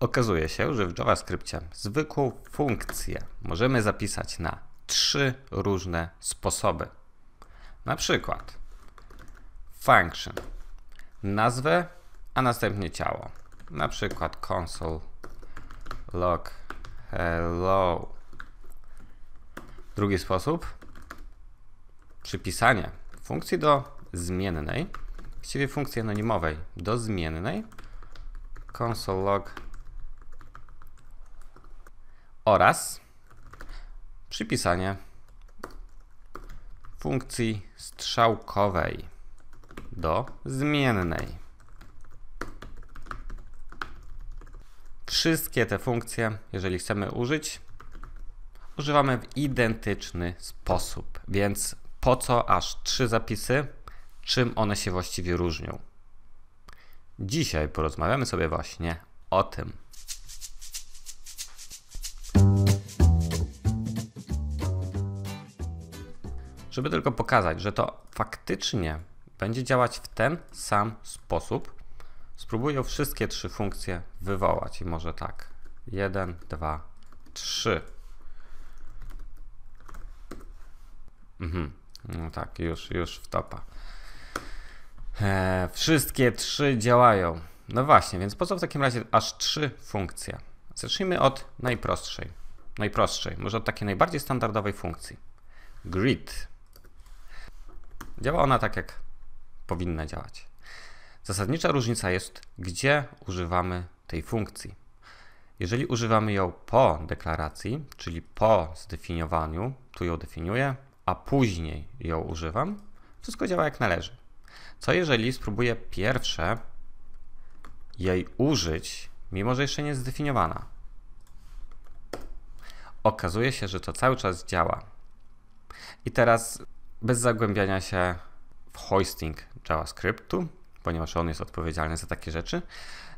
Okazuje się, że w JavaScriptie zwykłą funkcję możemy zapisać na trzy różne sposoby. Na przykład function, nazwę, a następnie ciało. Na przykład console log hello. Drugi sposób przypisanie funkcji do zmiennej, właściwie funkcji anonimowej do zmiennej console log oraz przypisanie funkcji strzałkowej do zmiennej. Wszystkie te funkcje, jeżeli chcemy użyć, używamy w identyczny sposób, więc po co aż trzy zapisy, czym one się właściwie różnią? Dzisiaj porozmawiamy sobie właśnie o tym. żeby tylko pokazać, że to faktycznie będzie działać w ten sam sposób. Spróbuję wszystkie trzy funkcje wywołać i może tak. 1, 2, 3. Mhm. No tak, już, już w topa. Eee, wszystkie trzy działają. No właśnie, więc po co w takim razie aż trzy funkcje? Zacznijmy od najprostszej. Najprostszej, może od takiej najbardziej standardowej funkcji. Grid. Działa ona tak, jak powinna działać. Zasadnicza różnica jest, gdzie używamy tej funkcji. Jeżeli używamy ją po deklaracji, czyli po zdefiniowaniu, tu ją definiuję, a później ją używam, wszystko działa jak należy. Co jeżeli spróbuję pierwsze jej użyć, mimo że jeszcze nie jest zdefiniowana? Okazuje się, że to cały czas działa. I teraz bez zagłębiania się w hoisting JavaScriptu, ponieważ on jest odpowiedzialny za takie rzeczy.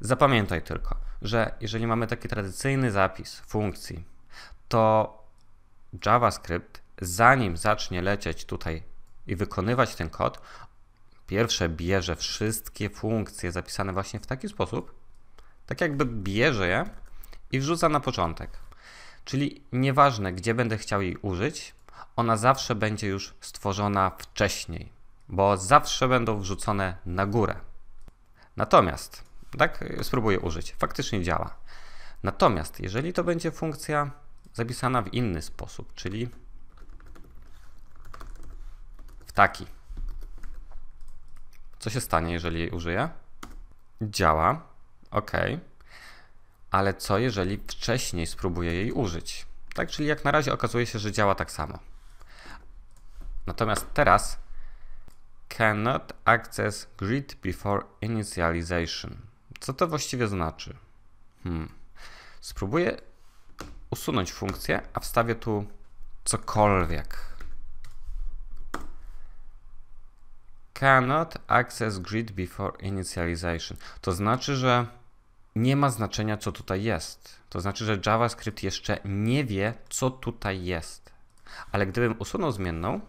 Zapamiętaj tylko, że jeżeli mamy taki tradycyjny zapis funkcji, to JavaScript, zanim zacznie lecieć tutaj i wykonywać ten kod, pierwsze bierze wszystkie funkcje zapisane właśnie w taki sposób, tak jakby bierze je i wrzuca na początek. Czyli nieważne, gdzie będę chciał jej użyć, ona zawsze będzie już stworzona wcześniej, bo zawsze będą wrzucone na górę. Natomiast, tak spróbuję użyć, faktycznie działa. Natomiast, jeżeli to będzie funkcja zapisana w inny sposób, czyli w taki, co się stanie, jeżeli jej użyję? Działa, ok, ale co jeżeli wcześniej spróbuję jej użyć? Tak, czyli jak na razie okazuje się, że działa tak samo. Natomiast teraz cannot access grid before initialization. Co to właściwie znaczy? Hmm. Spróbuję usunąć funkcję, a wstawię tu cokolwiek. Cannot access grid before initialization. To znaczy, że nie ma znaczenia, co tutaj jest. To znaczy, że JavaScript jeszcze nie wie, co tutaj jest. Ale gdybym usunął zmienną,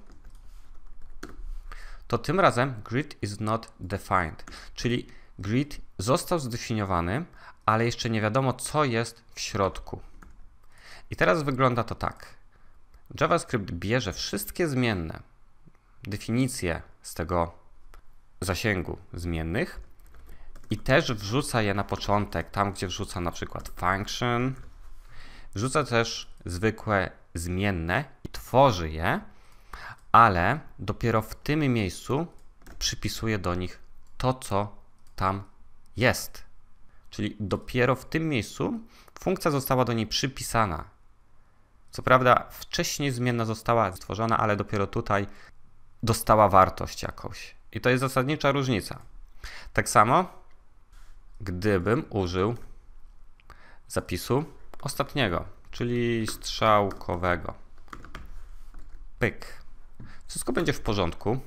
to tym razem grid is not defined, czyli grid został zdefiniowany, ale jeszcze nie wiadomo, co jest w środku. I teraz wygląda to tak. JavaScript bierze wszystkie zmienne, definicje z tego zasięgu zmiennych i też wrzuca je na początek, tam gdzie wrzuca na przykład function, wrzuca też zwykłe zmienne i tworzy je ale dopiero w tym miejscu przypisuję do nich to, co tam jest. Czyli dopiero w tym miejscu funkcja została do niej przypisana. Co prawda, wcześniej zmienna została stworzona, ale dopiero tutaj dostała wartość jakąś. I to jest zasadnicza różnica. Tak samo, gdybym użył zapisu ostatniego, czyli strzałkowego. Pyk. Wszystko będzie w porządku,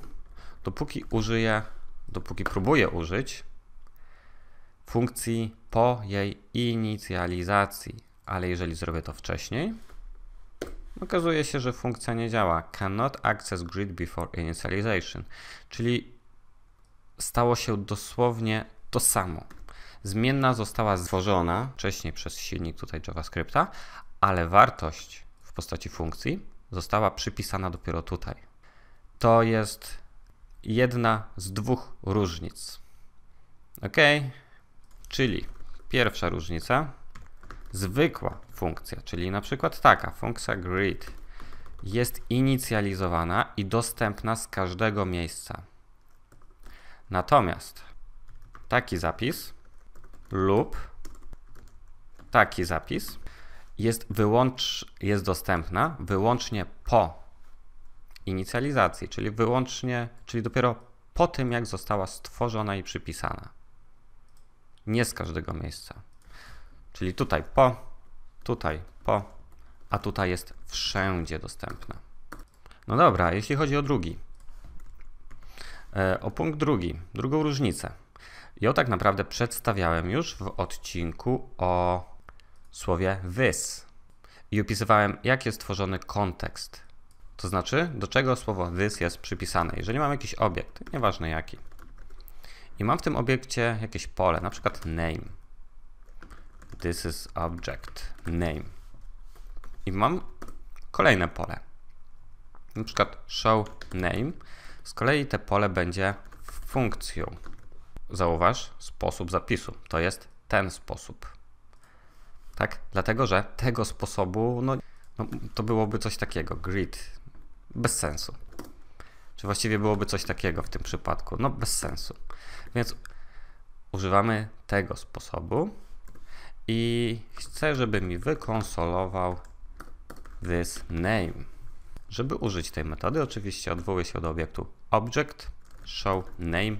dopóki użyję, dopóki próbuję użyć funkcji po jej inicjalizacji. Ale jeżeli zrobię to wcześniej, okazuje się, że funkcja nie działa. Cannot access grid before initialization. Czyli stało się dosłownie to samo. Zmienna została stworzona wcześniej przez silnik tutaj JavaScripta, ale wartość w postaci funkcji została przypisana dopiero tutaj to jest jedna z dwóch różnic. Ok, czyli pierwsza różnica, zwykła funkcja, czyli na przykład taka funkcja grid jest inicjalizowana i dostępna z każdego miejsca. Natomiast taki zapis lub taki zapis jest, wyłącz, jest dostępna wyłącznie po inicjalizacji, czyli wyłącznie, czyli dopiero po tym, jak została stworzona i przypisana. Nie z każdego miejsca. Czyli tutaj po, tutaj po, a tutaj jest wszędzie dostępna. No dobra, jeśli chodzi o drugi, e, o punkt drugi, drugą różnicę. Ją tak naprawdę przedstawiałem już w odcinku o słowie this i opisywałem, jak jest tworzony kontekst to znaczy, do czego słowo this jest przypisane. Jeżeli mam jakiś obiekt, nieważne jaki, i mam w tym obiekcie jakieś pole, na przykład name. This is object name. I mam kolejne pole. Na przykład show name. Z kolei te pole będzie funkcją. Zauważ sposób zapisu. To jest ten sposób. Tak? Dlatego, że tego sposobu, no, no to byłoby coś takiego. Grid bez sensu. Czy właściwie byłoby coś takiego w tym przypadku? No bez sensu. Więc używamy tego sposobu i chcę, żeby mi wykonsolował this name. Żeby użyć tej metody oczywiście odwołuję się do obiektu object, show name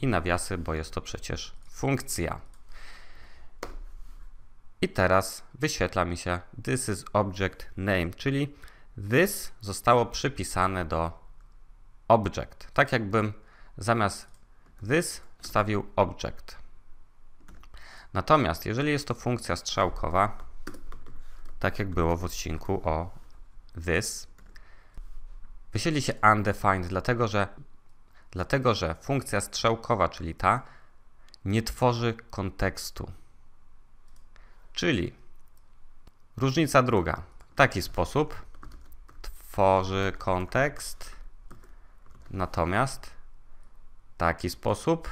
i nawiasy, bo jest to przecież funkcja. I teraz wyświetla mi się this is object name, czyli This zostało przypisane do object. Tak jakbym zamiast this wstawił object. Natomiast jeżeli jest to funkcja strzałkowa, tak jak było w odcinku o this, wysiedli się undefined, dlatego że, dlatego że funkcja strzałkowa, czyli ta, nie tworzy kontekstu. Czyli różnica druga. W taki sposób tworzy kontekst. Natomiast taki sposób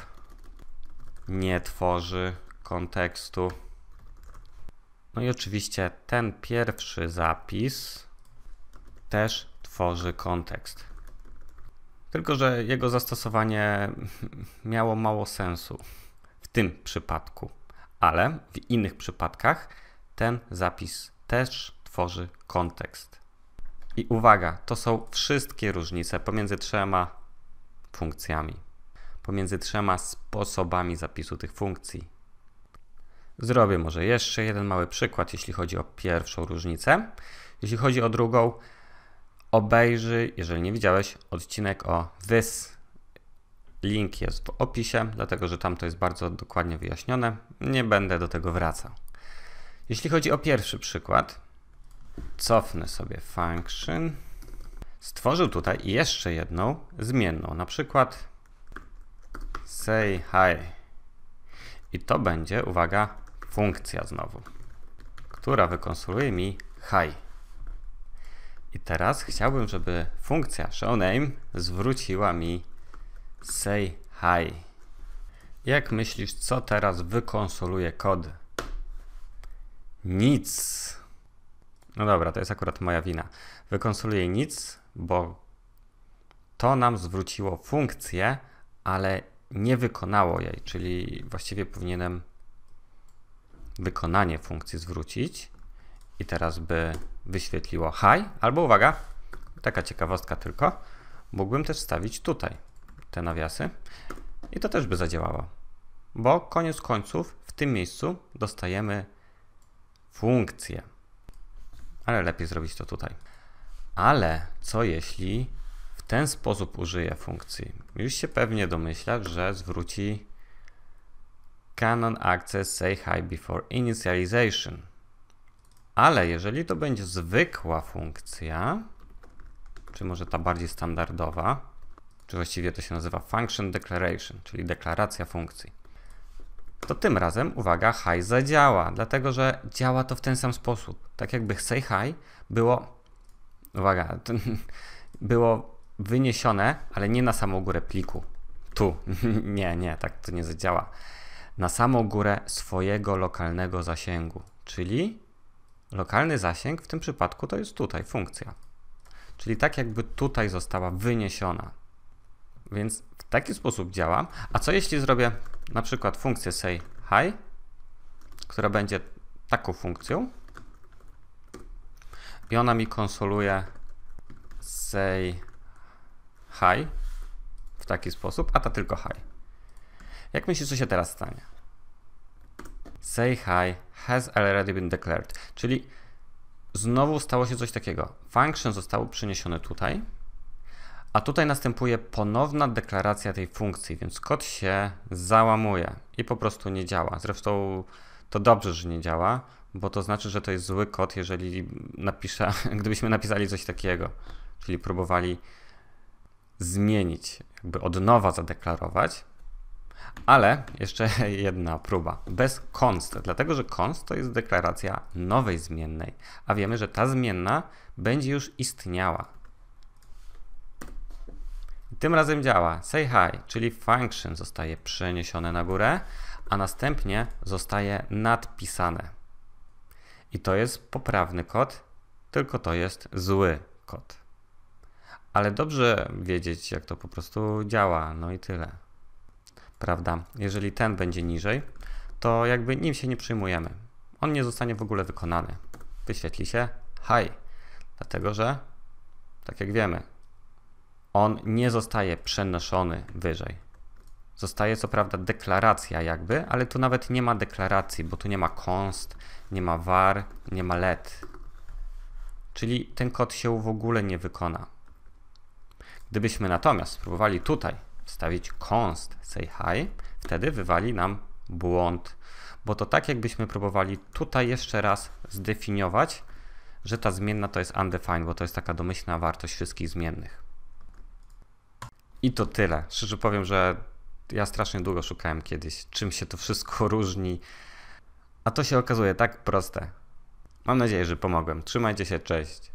nie tworzy kontekstu. No i oczywiście ten pierwszy zapis też tworzy kontekst. Tylko, że jego zastosowanie miało mało sensu w tym przypadku, ale w innych przypadkach ten zapis też tworzy kontekst. I uwaga, to są wszystkie różnice pomiędzy trzema funkcjami, pomiędzy trzema sposobami zapisu tych funkcji. Zrobię może jeszcze jeden mały przykład, jeśli chodzi o pierwszą różnicę. Jeśli chodzi o drugą, obejrzyj, jeżeli nie widziałeś, odcinek o this. Link jest w opisie, dlatego że tam to jest bardzo dokładnie wyjaśnione. Nie będę do tego wracał. Jeśli chodzi o pierwszy przykład, Cofnę sobie function. Stworzył tutaj jeszcze jedną zmienną, na przykład say hi. I to będzie, uwaga, funkcja znowu, która wykonsoluje mi hi. I teraz chciałbym, żeby funkcja showName zwróciła mi say hi. Jak myślisz, co teraz wykonsoluje kod? Nic. No dobra, to jest akurat moja wina. Wykonsoluję nic, bo to nam zwróciło funkcję, ale nie wykonało jej, czyli właściwie powinienem wykonanie funkcji zwrócić i teraz by wyświetliło hi, albo uwaga, taka ciekawostka tylko, mógłbym też stawić tutaj te nawiasy i to też by zadziałało, bo koniec końców w tym miejscu dostajemy funkcję ale lepiej zrobić to tutaj. Ale co jeśli w ten sposób użyję funkcji? Już się pewnie domyślasz, że zwróci canon access say hi before initialization. Ale jeżeli to będzie zwykła funkcja, czy może ta bardziej standardowa, czy właściwie to się nazywa function declaration, czyli deklaracja funkcji to tym razem, uwaga, high zadziała, dlatego że działa to w ten sam sposób. Tak jakby say high było, uwaga, było wyniesione, ale nie na samą górę pliku. Tu, nie, nie, tak to nie zadziała. Na samą górę swojego lokalnego zasięgu, czyli lokalny zasięg w tym przypadku to jest tutaj funkcja. Czyli tak jakby tutaj została wyniesiona. Więc w taki sposób działa. A co jeśli zrobię na przykład funkcję say hi, która będzie taką funkcją i ona mi konsoluje say hi w taki sposób, a ta tylko hi. Jak myślisz, co się teraz stanie? Say hi has already been declared, czyli znowu stało się coś takiego. Function zostało przeniesione tutaj a tutaj następuje ponowna deklaracja tej funkcji, więc kod się załamuje i po prostu nie działa. Zresztą to dobrze, że nie działa, bo to znaczy, że to jest zły kod, jeżeli napisze, gdybyśmy napisali coś takiego, czyli próbowali zmienić, jakby od nowa zadeklarować. Ale jeszcze jedna próba, bez const, dlatego że const to jest deklaracja nowej zmiennej, a wiemy, że ta zmienna będzie już istniała. Tym razem działa say hi, czyli function zostaje przeniesione na górę, a następnie zostaje nadpisane. I to jest poprawny kod, tylko to jest zły kod. Ale dobrze wiedzieć, jak to po prostu działa, no i tyle. Prawda? Jeżeli ten będzie niżej, to jakby nim się nie przyjmujemy. On nie zostanie w ogóle wykonany. Wyświetli się hi, dlatego że, tak jak wiemy, on nie zostaje przenoszony wyżej. Zostaje co prawda deklaracja jakby, ale tu nawet nie ma deklaracji, bo tu nie ma const, nie ma var, nie ma let. Czyli ten kod się w ogóle nie wykona. Gdybyśmy natomiast spróbowali tutaj wstawić const say hi, wtedy wywali nam błąd, bo to tak jakbyśmy próbowali tutaj jeszcze raz zdefiniować, że ta zmienna to jest undefined, bo to jest taka domyślna wartość wszystkich zmiennych. I to tyle. Szczerze powiem, że ja strasznie długo szukałem kiedyś, czym się to wszystko różni. A to się okazuje tak proste. Mam nadzieję, że pomogłem. Trzymajcie się, cześć.